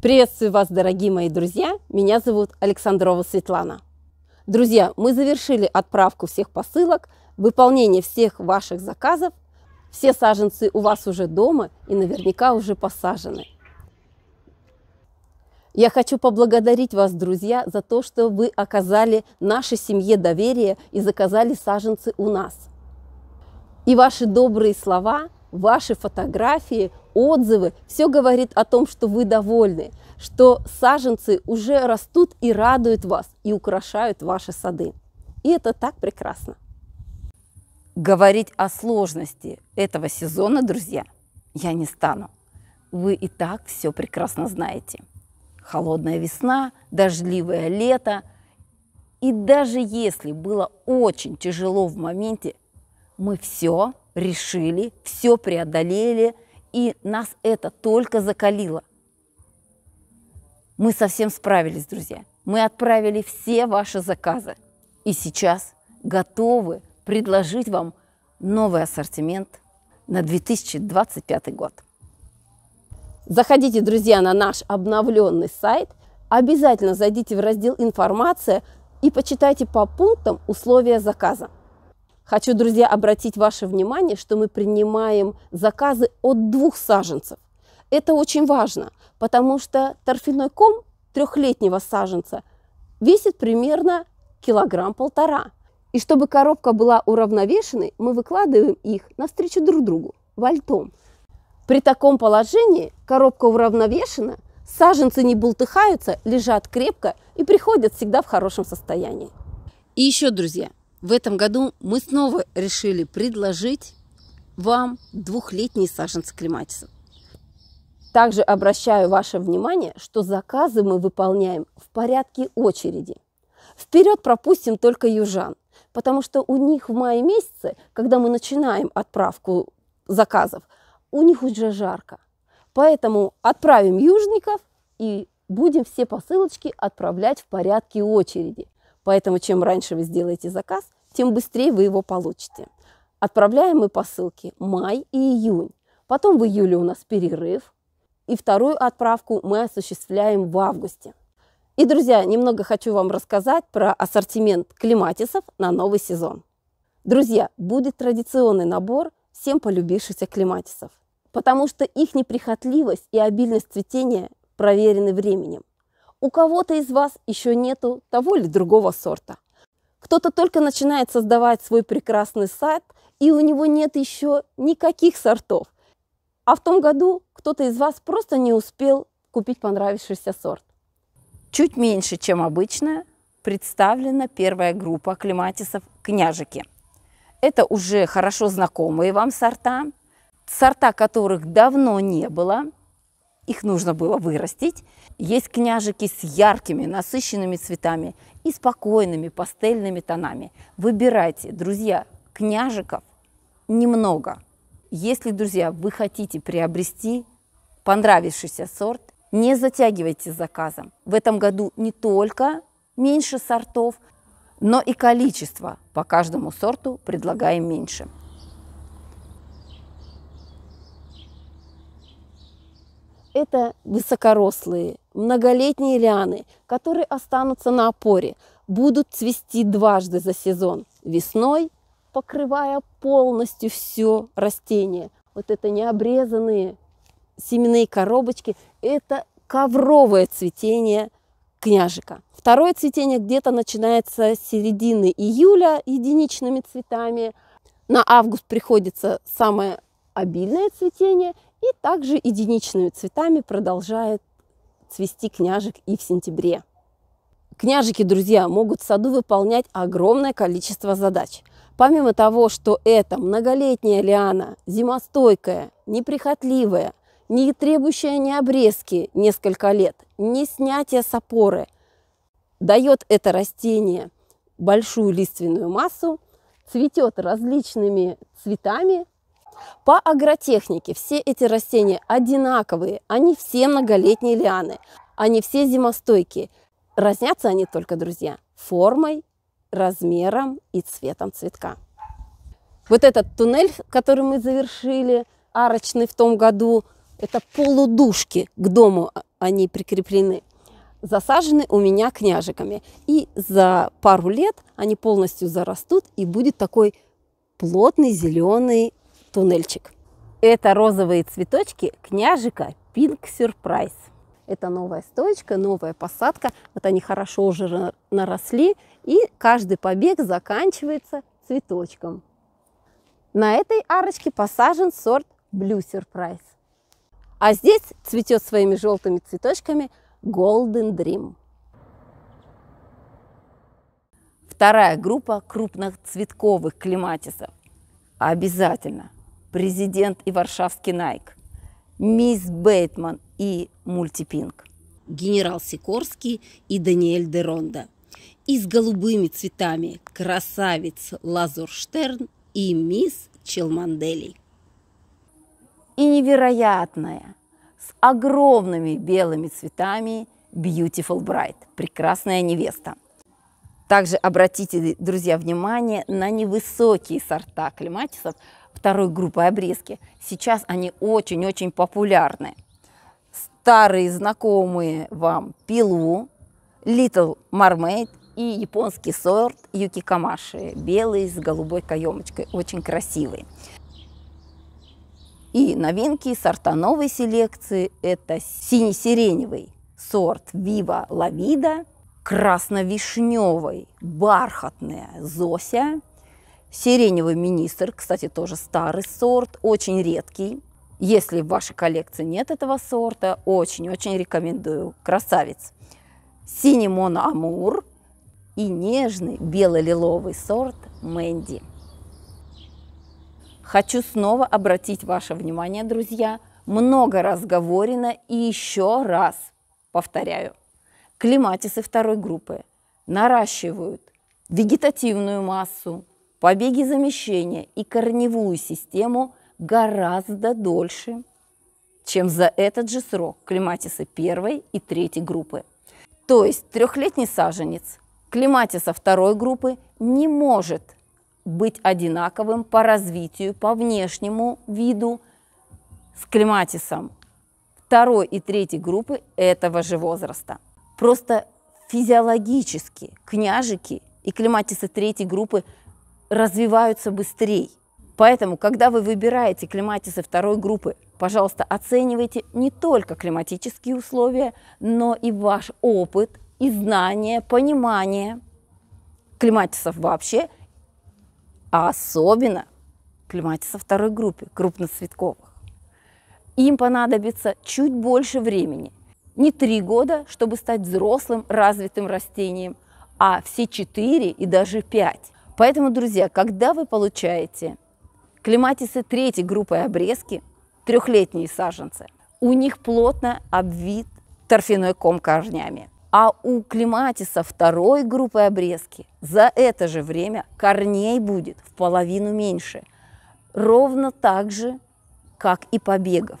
Приветствую вас, дорогие мои друзья! Меня зовут Александрова Светлана. Друзья, мы завершили отправку всех посылок, выполнение всех ваших заказов. Все саженцы у вас уже дома и наверняка уже посажены. Я хочу поблагодарить вас, друзья, за то, что вы оказали нашей семье доверие и заказали саженцы у нас. И ваши добрые слова, ваши фотографии отзывы, все говорит о том, что вы довольны, что саженцы уже растут и радуют вас, и украшают ваши сады. И это так прекрасно. Говорить о сложности этого сезона, друзья, я не стану. Вы и так все прекрасно знаете. Холодная весна, дождливое лето. И даже если было очень тяжело в моменте, мы все решили, все преодолели – и нас это только закалило. Мы совсем справились, друзья. Мы отправили все ваши заказы. И сейчас готовы предложить вам новый ассортимент на 2025 год. Заходите, друзья, на наш обновленный сайт. Обязательно зайдите в раздел «Информация» и почитайте по пунктам условия заказа. Хочу, друзья, обратить ваше внимание, что мы принимаем заказы от двух саженцев. Это очень важно, потому что торфяной ком трехлетнего саженца весит примерно килограмм-полтора. И чтобы коробка была уравновешенной, мы выкладываем их навстречу друг другу, вальтом. При таком положении коробка уравновешена, саженцы не бултыхаются, лежат крепко и приходят всегда в хорошем состоянии. И еще, друзья, в этом году мы снова решили предложить вам двухлетний саженцы клематиса. Также обращаю ваше внимание, что заказы мы выполняем в порядке очереди. Вперед пропустим только южан, потому что у них в мае месяце, когда мы начинаем отправку заказов, у них уже жарко. Поэтому отправим южников и будем все посылочки отправлять в порядке очереди. Поэтому чем раньше вы сделаете заказ, тем быстрее вы его получите. Отправляем мы посылки май и июнь. Потом в июле у нас перерыв. И вторую отправку мы осуществляем в августе. И, друзья, немного хочу вам рассказать про ассортимент клематисов на новый сезон. Друзья, будет традиционный набор всем полюбившихся клематисов, потому что их неприхотливость и обильность цветения проверены временем. У кого-то из вас еще нету того или другого сорта. Кто-то только начинает создавать свой прекрасный сайт, и у него нет еще никаких сортов. А в том году кто-то из вас просто не успел купить понравившийся сорт. Чуть меньше, чем обычно, представлена первая группа клематисов «Княжики». Это уже хорошо знакомые вам сорта, сорта которых давно не было – их нужно было вырастить. Есть княжики с яркими, насыщенными цветами и спокойными пастельными тонами. Выбирайте, друзья, княжиков немного. Если, друзья, вы хотите приобрести понравившийся сорт, не затягивайте заказом. В этом году не только меньше сортов, но и количество по каждому сорту предлагаем меньше. это высокорослые, многолетние лианы, которые останутся на опоре, будут цвести дважды за сезон, весной, покрывая полностью все растение. Вот это необрезанные семенные коробочки, это ковровое цветение княжика. Второе цветение где-то начинается с середины июля единичными цветами. На август приходится самое обильное цветение – и также единичными цветами продолжает цвести княжек и в сентябре. Княжики, друзья, могут в саду выполнять огромное количество задач. Помимо того, что это многолетняя лиана, зимостойкая, неприхотливая, не требующая ни обрезки несколько лет, ни снятия с опоры, дает это растение большую лиственную массу, цветет различными цветами, по агротехнике все эти растения одинаковые, они все многолетние лианы, они все зимостойкие. Разнятся они только, друзья, формой, размером и цветом цветка. Вот этот туннель, который мы завершили, арочный в том году, это полудушки к дому они прикреплены. Засажены у меня княжиками. И за пару лет они полностью зарастут, и будет такой плотный зеленый туннельчик. Это розовые цветочки княжика Pink Surprise. Это новая стоечка, новая посадка. Вот они хорошо уже наросли. И каждый побег заканчивается цветочком. На этой арочке посажен сорт Blue Surprise. А здесь цветет своими желтыми цветочками Golden Dream. Вторая группа крупных цветковых клематисов. Обязательно – президент и варшавский Найк, мисс Бейтман и Мультипинг, генерал Сикорский и Даниэль Деронда, и с голубыми цветами красавец Лазурштерн и мисс Челмандели. И невероятная, с огромными белыми цветами Beautiful Bride, прекрасная невеста. Также обратите, друзья, внимание на невысокие сорта клематисов, второй группы обрезки. Сейчас они очень-очень популярны. Старые знакомые вам пилу, Little Mermaid и японский сорт юкикамаши, белый с голубой каемочкой, очень красивый. И новинки сорта новой селекции – это сине-сиреневый сорт Viva La Vida, красно-вишневый, бархатная Зося, Сиреневый министр, кстати, тоже старый сорт, очень редкий. Если в вашей коллекции нет этого сорта, очень-очень рекомендую. Красавец. Синий Амур и нежный бело-лиловый сорт Мэнди. Хочу снова обратить ваше внимание, друзья, много раз говорено и еще раз повторяю. Клематисы второй группы наращивают вегетативную массу, побеги замещения и корневую систему гораздо дольше, чем за этот же срок клематисы первой и третьей группы. То есть трехлетний саженец клематиса второй группы не может быть одинаковым по развитию, по внешнему виду с клематисом второй и третьей группы этого же возраста. Просто физиологически княжики и клематисы третьей группы развиваются быстрее. Поэтому, когда вы выбираете клематисы второй группы, пожалуйста, оценивайте не только климатические условия, но и ваш опыт, и знание, понимание клематисов вообще, а особенно клематисов второй группы, крупноцветковых. Им понадобится чуть больше времени, не три года, чтобы стать взрослым развитым растением, а все четыре и даже пять. Поэтому, друзья, когда вы получаете клематисы третьей группы обрезки, трехлетние саженцы, у них плотно обвит торфяной ком корнями. А у клематиса второй группы обрезки за это же время корней будет в половину меньше. Ровно так же, как и побегов.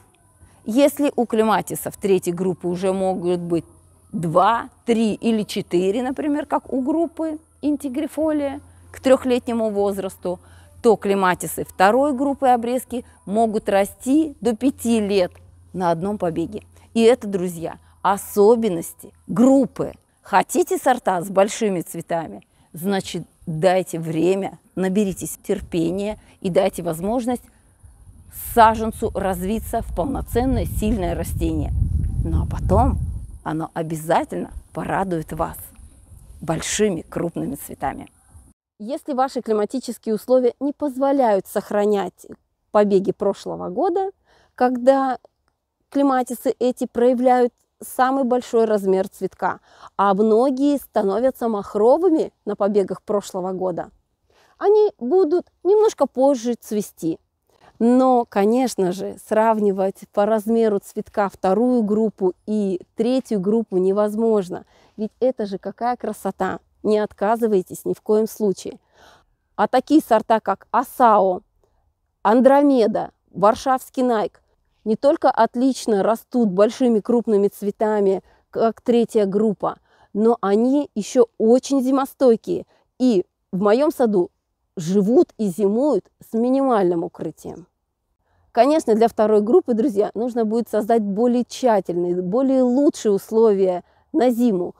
Если у клематисов третьей группы уже могут быть 2, 3 или 4, например, как у группы интегрифолия – к трехлетнему возрасту, то клематисы второй группы обрезки могут расти до 5 лет на одном побеге. И это, друзья, особенности группы. Хотите сорта с большими цветами? Значит, дайте время, наберитесь терпения и дайте возможность саженцу развиться в полноценное сильное растение. Ну а потом оно обязательно порадует вас большими крупными цветами. Если ваши климатические условия не позволяют сохранять побеги прошлого года, когда клематисы эти проявляют самый большой размер цветка, а многие становятся махровыми на побегах прошлого года, они будут немножко позже цвести. Но, конечно же, сравнивать по размеру цветка вторую группу и третью группу невозможно, ведь это же какая красота! Не отказывайтесь ни в коем случае. А такие сорта, как Асао, Андромеда, Варшавский Найк, не только отлично растут большими крупными цветами, как третья группа, но они еще очень зимостойкие и в моем саду живут и зимуют с минимальным укрытием. Конечно, для второй группы, друзья, нужно будет создать более тщательные, более лучшие условия на зиму,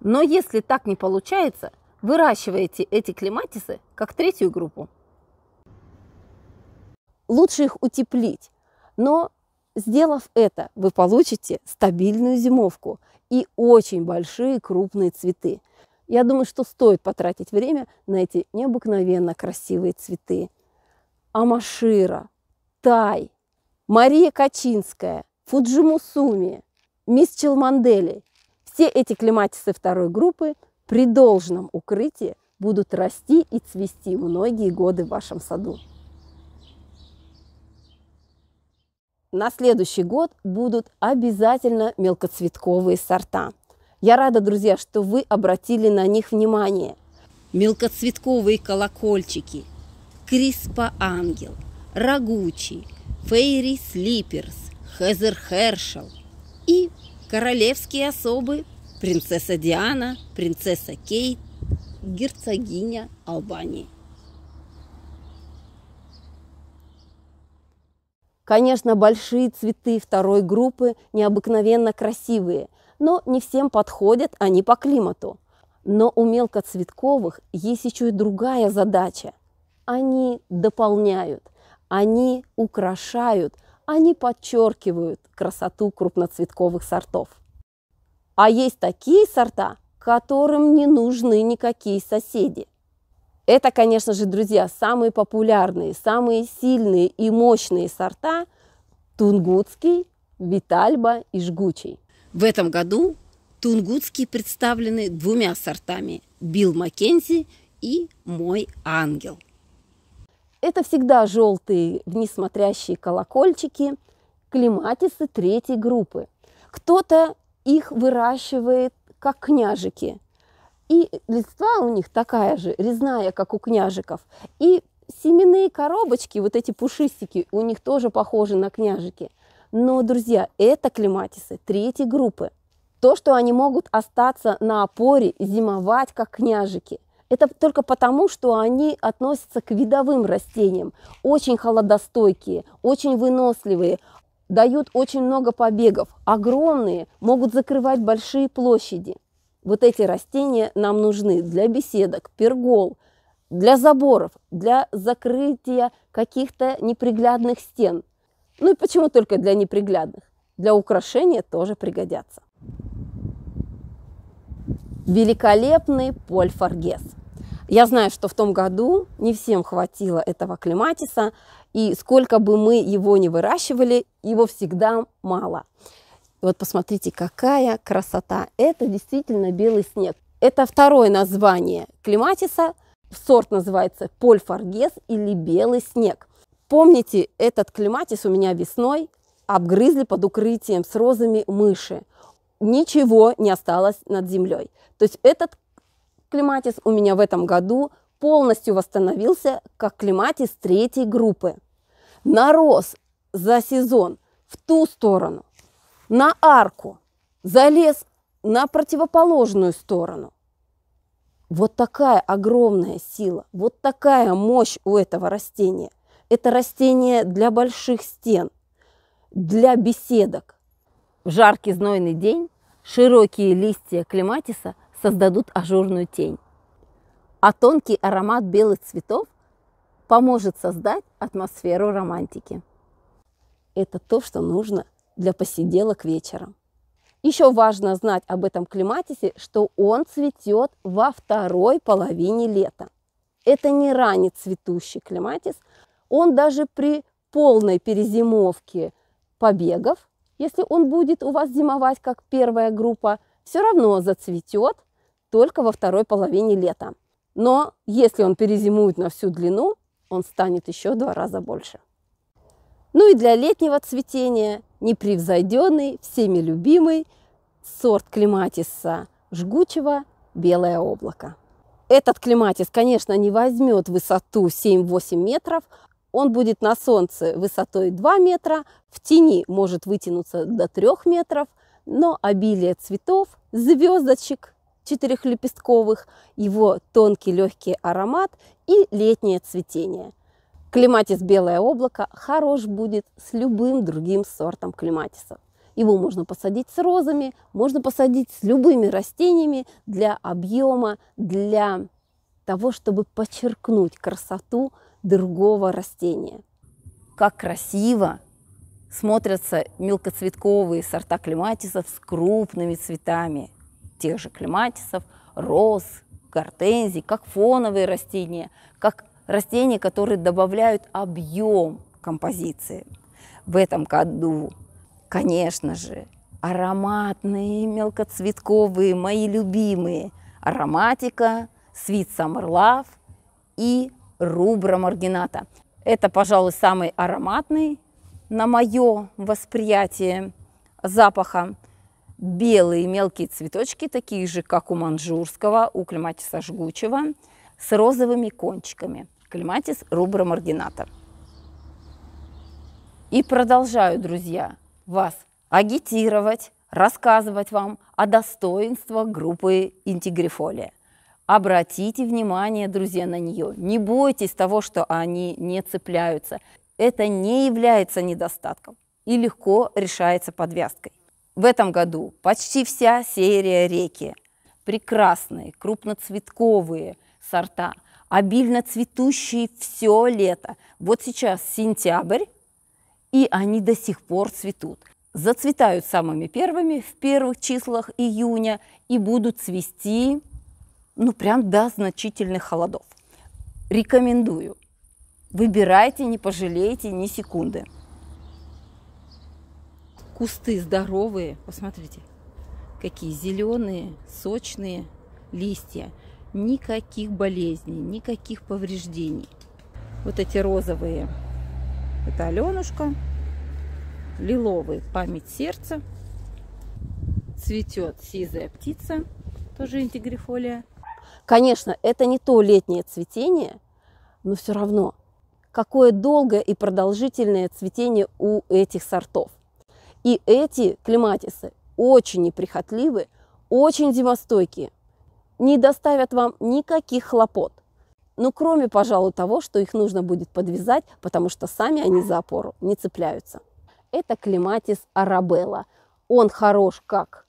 но если так не получается, выращиваете эти клематисы как третью группу. Лучше их утеплить, но сделав это, вы получите стабильную зимовку и очень большие крупные цветы. Я думаю, что стоит потратить время на эти необыкновенно красивые цветы. Амашира, Тай, Мария Качинская, Фуджимусуми, Мисс Челмандели все эти клематисы второй группы при должном укрытии будут расти и цвести многие годы в вашем саду. На следующий год будут обязательно мелкоцветковые сорта. Я рада, друзья, что вы обратили на них внимание. Мелкоцветковые колокольчики, Криспа Ангел, Рагучий, Фейри Слиперс, Хезер Хершел и королевские особы, принцесса Диана, принцесса Кейт, герцогиня Албании. Конечно, большие цветы второй группы необыкновенно красивые, но не всем подходят они по климату. Но у мелкоцветковых есть еще и другая задача. Они дополняют, они украшают – они подчеркивают красоту крупноцветковых сортов. А есть такие сорта, которым не нужны никакие соседи. Это, конечно же, друзья, самые популярные, самые сильные и мощные сорта – тунгутский, витальба и жгучий. В этом году Тунгутский представлены двумя сортами – Билл Маккензи и Мой Ангел – это всегда желтые внесмотрящие колокольчики, клематисы третьей группы. Кто-то их выращивает как княжики. И листва у них такая же, резная, как у княжиков. И семенные коробочки, вот эти пушистики, у них тоже похожи на княжики. Но, друзья, это клематисы третьей группы. То, что они могут остаться на опоре, зимовать, как княжики – это только потому, что они относятся к видовым растениям. Очень холодостойкие, очень выносливые, дают очень много побегов. Огромные, могут закрывать большие площади. Вот эти растения нам нужны для беседок, пергол, для заборов, для закрытия каких-то неприглядных стен. Ну и почему только для неприглядных? Для украшения тоже пригодятся великолепный Поль Фаргес. Я знаю, что в том году не всем хватило этого клематиса, и сколько бы мы его не выращивали, его всегда мало. Вот посмотрите, какая красота. Это действительно белый снег. Это второе название клематиса. Сорт называется Поль польфаргез или белый снег. Помните, этот клематис у меня весной обгрызли под укрытием с розами мыши ничего не осталось над землей. То есть этот клематис у меня в этом году полностью восстановился как клематис третьей группы. Нарос за сезон в ту сторону, на арку, залез на противоположную сторону. Вот такая огромная сила, вот такая мощь у этого растения. Это растение для больших стен, для беседок. В жаркий знойный день широкие листья клематиса создадут ажурную тень, а тонкий аромат белых цветов поможет создать атмосферу романтики. Это то, что нужно для посиделок вечером. Еще важно знать об этом клематисе, что он цветет во второй половине лета. Это не ранее цветущий клематис, он даже при полной перезимовке побегов если он будет у вас зимовать, как первая группа, все равно зацветет только во второй половине лета. Но если он перезимует на всю длину, он станет еще в два раза больше. Ну и для летнего цветения непревзойденный, всеми любимый сорт клематиса жгучего белое облако. Этот клематис, конечно, не возьмет высоту 7-8 метров, он будет на солнце высотой 2 метра, в тени может вытянуться до 3 метров, но обилие цветов, звездочек четырехлепестковых, его тонкий легкий аромат и летнее цветение. Клематис белое облако хорош будет с любым другим сортом клематисов. Его можно посадить с розами, можно посадить с любыми растениями для объема, для того, чтобы подчеркнуть красоту другого растения. Как красиво смотрятся мелкоцветковые сорта клематисов с крупными цветами тех же клематисов, роз, гортензий, как фоновые растения, как растения, которые добавляют объем композиции. В этом году, конечно же, ароматные мелкоцветковые, мои любимые, ароматика, свит Summer Love и рубра маргината. Это, пожалуй, самый ароматный, на мое восприятие, запаха. Белые мелкие цветочки, такие же, как у манжурского, у клематиса жгучего, с розовыми кончиками. Клематис рубра маргината. И продолжаю, друзья, вас агитировать, рассказывать вам о достоинствах группы интегрифолия. Обратите внимание, друзья, на нее. Не бойтесь того, что они не цепляются. Это не является недостатком и легко решается подвязкой. В этом году почти вся серия реки. Прекрасные, крупноцветковые сорта, обильно цветущие все лето. Вот сейчас сентябрь, и они до сих пор цветут зацветают самыми первыми в первых числах июня и будут цвести ну прям до значительных холодов. Рекомендую. Выбирайте, не пожалеете ни секунды. Кусты здоровые, посмотрите, какие зеленые, сочные листья. Никаких болезней, никаких повреждений. Вот эти розовые, это Аленушка. Лиловый, память сердца. Цветет сизая птица, тоже интегрифолия. Конечно, это не то летнее цветение, но все равно, какое долгое и продолжительное цветение у этих сортов. И эти клематисы очень неприхотливы, очень зимостойкие, не доставят вам никаких хлопот. Ну, кроме, пожалуй, того, что их нужно будет подвязать, потому что сами они за опору не цепляются. Это клематис арабелла. Он хорош как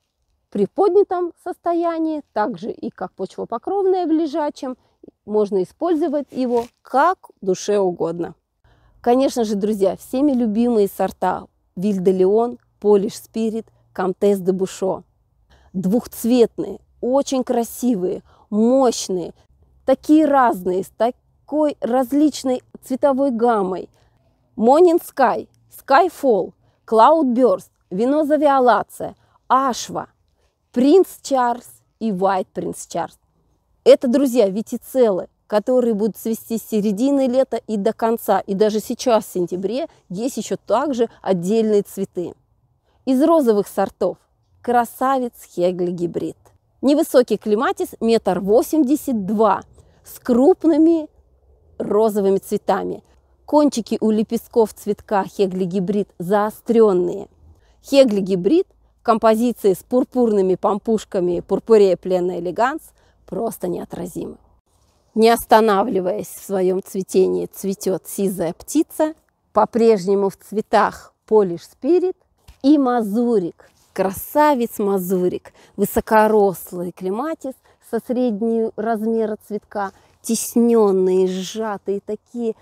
приподнятом состоянии, также и как почвопокровное в лежачем. Можно использовать его как душе угодно. Конечно же, друзья, всеми любимые сорта Вильделеон, Полиш Спирит, Камтес де Бушо. Двухцветные, очень красивые, мощные, такие разные, с такой различной цветовой гаммой. Монин Скай, Клауд Бёрст, Виноза Виолация, Ашва – принц Чарльз и White принц Чарльз. Это, друзья, витицеллы, которые будут цвести с середины лета и до конца. И даже сейчас, в сентябре, есть еще также отдельные цветы. Из розовых сортов красавец Хегли гибрид. Невысокий клематис метр восемьдесят два с крупными розовыми цветами. Кончики у лепестков цветка хегли гибрид заостренные. Хегли гибрид композиции с пурпурными помпушками «Пурпурея плена элеганс» просто неотразимы. Не останавливаясь в своем цветении, цветет сизая птица, по-прежнему в цветах полиш спирит и мазурик, красавец мазурик, высокорослый клематис со среднего размера цветка, тесненные, сжатые, такие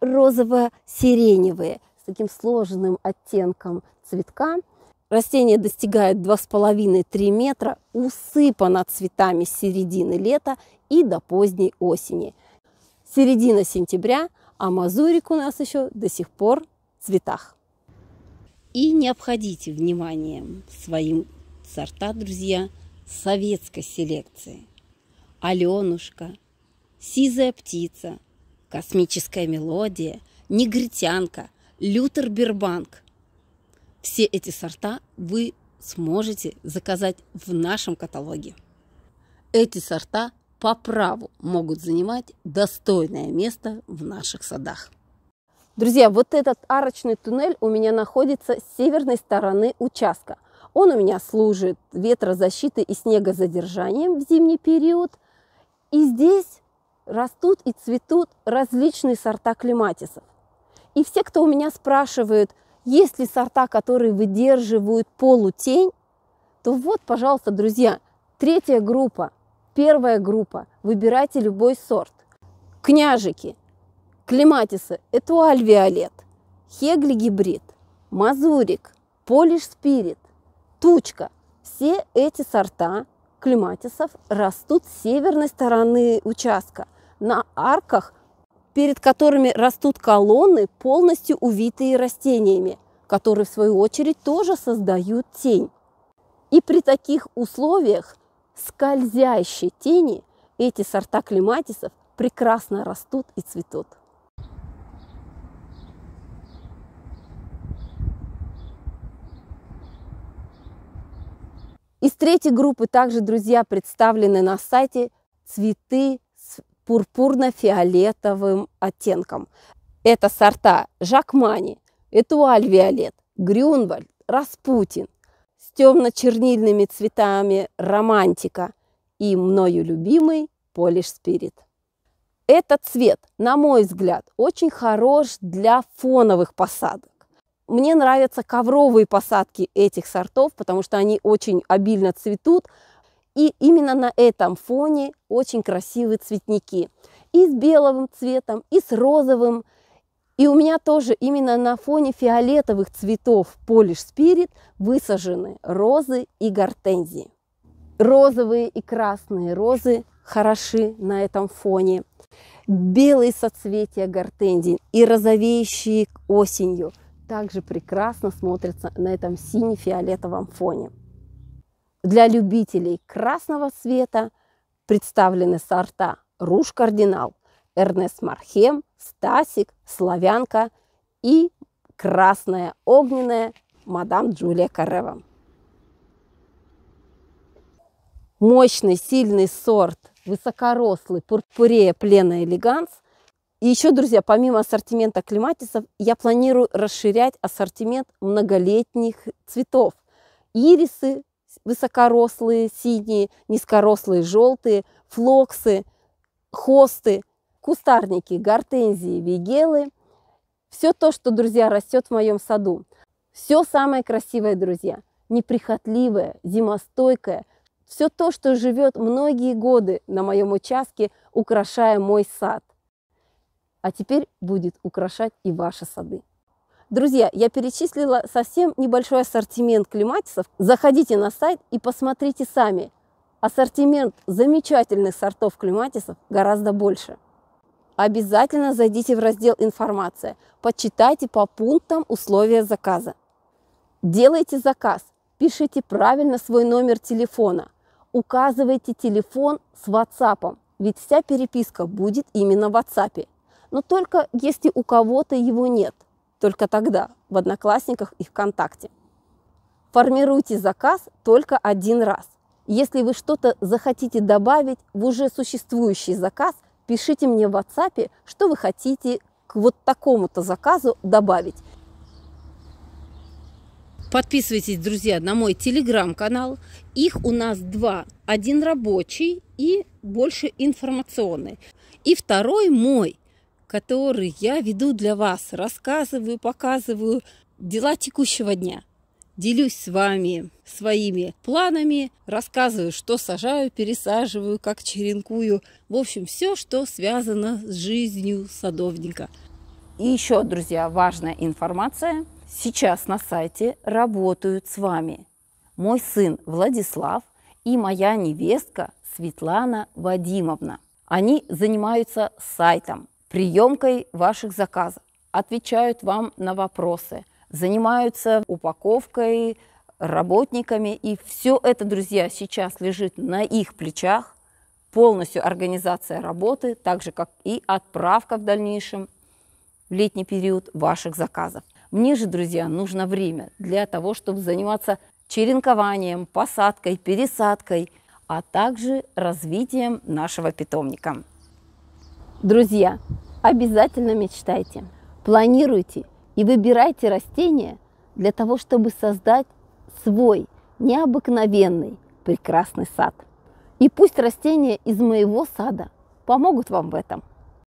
розово-сиреневые, с таким сложным оттенком цветка – Растение достигает 2,5-3 метра, усыпано цветами с середины лета и до поздней осени. Середина сентября, а мазурик у нас еще до сих пор в цветах. И не обходите вниманием своим сорта, друзья, советской селекции. Аленушка, сизая птица, космическая мелодия, негритянка, лютер-бербанк – все эти сорта вы сможете заказать в нашем каталоге. Эти сорта по праву могут занимать достойное место в наших садах. Друзья, вот этот арочный туннель у меня находится с северной стороны участка. Он у меня служит ветрозащитой и снегозадержанием в зимний период. И здесь растут и цветут различные сорта клематисов. И все, кто у меня спрашивает – есть ли сорта, которые выдерживают полутень, то вот, пожалуйста, друзья, третья группа, первая группа. Выбирайте любой сорт. Княжики, клематисы, этуаль виолет, хегли гибрид, мазурик, полиш спирит, тучка. Все эти сорта клематисов растут с северной стороны участка на арках перед которыми растут колонны, полностью увитые растениями, которые в свою очередь тоже создают тень. И при таких условиях скользящей тени эти сорта клематисов прекрасно растут и цветут. Из третьей группы также, друзья, представлены на сайте цветы пурпурно-фиолетовым оттенком. Это сорта Жакмани, Этуаль Виолет, Грюнвальд, Распутин с темно-чернильными цветами Романтика и мною любимый Полиш Спирит. Этот цвет, на мой взгляд, очень хорош для фоновых посадок. Мне нравятся ковровые посадки этих сортов, потому что они очень обильно цветут, и именно на этом фоне очень красивые цветники. И с белым цветом, и с розовым. И у меня тоже именно на фоне фиолетовых цветов Polish Spirit высажены розы и гортензии. Розовые и красные розы хороши на этом фоне. Белые соцветия гортензий и розовеющие осенью также прекрасно смотрятся на этом сине-фиолетовом фоне. Для любителей красного цвета представлены сорта Руж Кардинал, Эрнест Мархем, Стасик, Славянка и красная огненная мадам Джулия Карева. Мощный, сильный сорт, высокорослый, пурпурея, плена, элеганс. И еще, друзья, помимо ассортимента клематисов, я планирую расширять ассортимент многолетних цветов. Ирисы, высокорослые синие, низкорослые желтые, флоксы, хосты, кустарники, гортензии, вигелы. Все то, что, друзья, растет в моем саду. Все самое красивое, друзья, неприхотливое, зимостойкое. Все то, что живет многие годы на моем участке, украшая мой сад. А теперь будет украшать и ваши сады. Друзья, я перечислила совсем небольшой ассортимент клематисов. Заходите на сайт и посмотрите сами. Ассортимент замечательных сортов клематисов гораздо больше. Обязательно зайдите в раздел «Информация», почитайте по пунктам условия заказа. Делайте заказ, пишите правильно свой номер телефона, указывайте телефон с WhatsApp, ведь вся переписка будет именно в WhatsApp. Но только если у кого-то его нет только тогда в Одноклассниках и ВКонтакте. Формируйте заказ только один раз. Если вы что-то захотите добавить в уже существующий заказ, пишите мне в WhatsApp, что вы хотите к вот такому-то заказу добавить. Подписывайтесь, друзья, на мой телеграм-канал. Их у нас два. Один рабочий и больше информационный. И второй мой – который я веду для вас, рассказываю, показываю дела текущего дня. Делюсь с вами своими планами, рассказываю, что сажаю, пересаживаю, как черенкую. В общем, все, что связано с жизнью садовника. И еще, друзья, важная информация. Сейчас на сайте работают с вами мой сын Владислав и моя невестка Светлана Вадимовна. Они занимаются сайтом, приемкой ваших заказов, отвечают вам на вопросы, занимаются упаковкой, работниками. И все это, друзья, сейчас лежит на их плечах. Полностью организация работы, так же как и отправка в дальнейшем в летний период ваших заказов. Мне же, друзья, нужно время для того, чтобы заниматься черенкованием, посадкой, пересадкой, а также развитием нашего питомника. Друзья, обязательно мечтайте, планируйте и выбирайте растения для того, чтобы создать свой необыкновенный прекрасный сад. И пусть растения из моего сада помогут вам в этом.